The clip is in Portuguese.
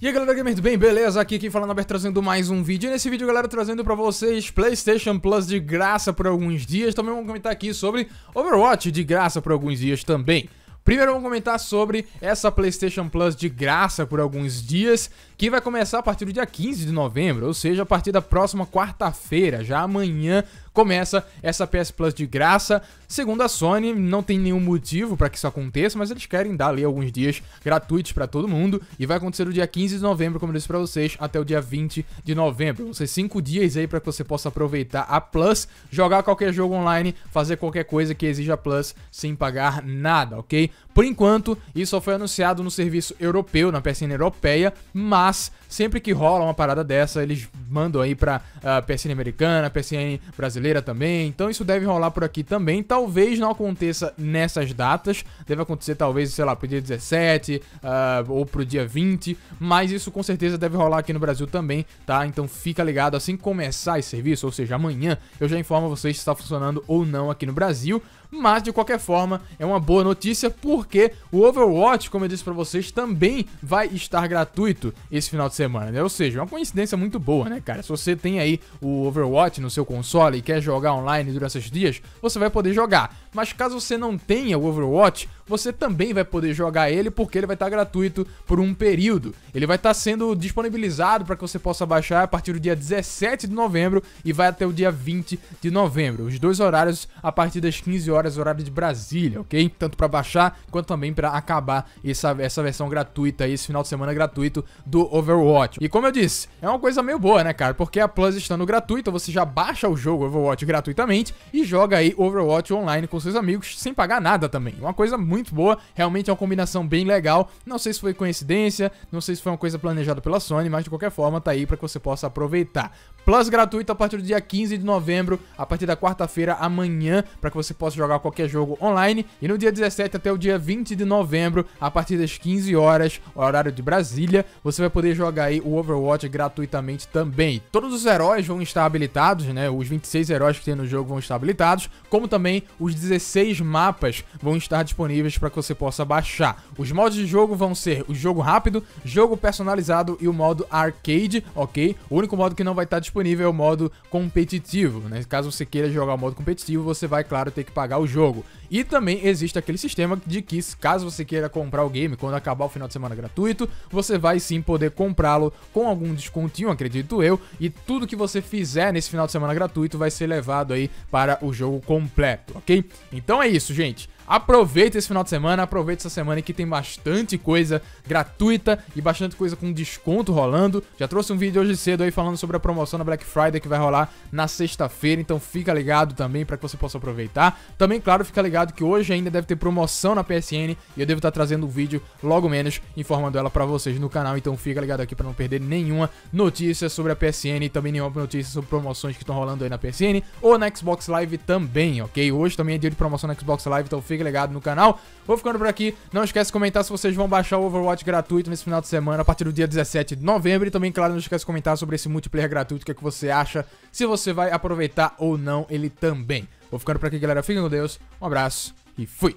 E aí galera gamer bem, beleza? Aqui quem fala é na Ber trazendo mais um vídeo. E nesse vídeo, galera, trazendo pra vocês PlayStation Plus de graça por alguns dias. Também vamos comentar aqui sobre Overwatch de graça por alguns dias também. Primeiro vamos comentar sobre essa PlayStation Plus de graça por alguns dias, que vai começar a partir do dia 15 de novembro, ou seja, a partir da próxima quarta-feira, já amanhã começa essa PS Plus de graça. Segundo a Sony, não tem nenhum motivo para que isso aconteça, mas eles querem dar ali alguns dias gratuitos para todo mundo e vai acontecer do dia 15 de novembro, como eu disse para vocês, até o dia 20 de novembro. Vão ser 5 dias aí para que você possa aproveitar a Plus, jogar qualquer jogo online, fazer qualquer coisa que exija Plus sem pagar nada, ok? Por enquanto, isso só foi anunciado no serviço europeu, na PSN europeia, mas sempre que rola uma parada dessa, eles mandam aí pra uh, ah, PSN americana, PSN brasileira também, então isso deve rolar por aqui também. Talvez não aconteça nessas datas, deve acontecer talvez, sei lá, pro dia 17 uh, ah, ou pro dia 20, mas isso com certeza deve rolar aqui no Brasil também, tá? Então fica ligado, assim que começar esse serviço, ou seja, amanhã, eu já informo vocês se está funcionando ou não aqui no Brasil mas de qualquer forma é uma boa notícia porque o Overwatch, como eu disse para vocês, também vai estar gratuito esse final de semana, né? Ou seja, é uma coincidência muito boa, né, cara? Se você tem aí o Overwatch no seu console e quer jogar online durante esses dias, você vai poder jogar. Mas caso você não tenha o Overwatch, você também vai poder jogar ele porque ele vai estar tá gratuito por um período. Ele vai estar tá sendo disponibilizado para que você possa baixar a partir do dia 17 de novembro e vai até o dia 20 de novembro. Os dois horários a partir das 15 horas, horário de Brasília, ok? Tanto para baixar quanto também para acabar essa, essa versão gratuita, esse final de semana gratuito do Overwatch. E como eu disse, é uma coisa meio boa, né, cara? Porque a Plus estando gratuita, você já baixa o jogo Overwatch gratuitamente e joga aí Overwatch online com seus amigos sem pagar nada também. Uma coisa muito muito boa. Realmente é uma combinação bem legal. Não sei se foi coincidência, não sei se foi uma coisa planejada pela Sony, mas de qualquer forma tá aí para que você possa aproveitar. Plus gratuito a partir do dia 15 de novembro, a partir da quarta-feira amanhã, para que você possa jogar qualquer jogo online. E no dia 17 até o dia 20 de novembro, a partir das 15 horas, horário de Brasília, você vai poder jogar aí o Overwatch gratuitamente também. Todos os heróis vão estar habilitados, né? Os 26 heróis que tem no jogo vão estar habilitados, como também os 16 mapas vão estar disponíveis disponíveis para que você possa baixar. Os modos de jogo vão ser o jogo rápido, jogo personalizado e o modo arcade, ok? O único modo que não vai estar disponível é o modo competitivo, né? Caso você queira jogar o modo competitivo, você vai, claro, ter que pagar o jogo. E também existe aquele sistema de que, caso você queira comprar o game quando acabar o final de semana gratuito, você vai sim poder comprá-lo com algum descontinho, acredito eu, e tudo que você fizer nesse final de semana gratuito vai ser levado aí para o jogo completo, ok? Então é isso, gente. Aproveita esse final de semana, aproveita essa semana que tem bastante coisa gratuita e bastante coisa com desconto rolando. Já trouxe um vídeo hoje cedo aí falando sobre a promoção da Black Friday que vai rolar na sexta-feira, então fica ligado também para que você possa aproveitar. Também, claro, fica ligado que hoje ainda deve ter promoção na PSN e eu devo estar tá trazendo um vídeo logo menos informando ela para vocês no canal, então fica ligado aqui para não perder nenhuma notícia sobre a PSN e também nenhuma notícia sobre promoções que estão rolando aí na PSN ou na Xbox Live também, ok? Hoje também é dia de promoção na Xbox Live, então fica fique ligado no canal. Vou ficando por aqui. Não esquece de comentar se vocês vão baixar o Overwatch gratuito nesse final de semana, a partir do dia 17 de novembro. E também, claro, não esquece de comentar sobre esse multiplayer gratuito, o que, é que você acha, se você vai aproveitar ou não ele também. Vou ficando por aqui, galera. Fiquem com Deus, um abraço e fui!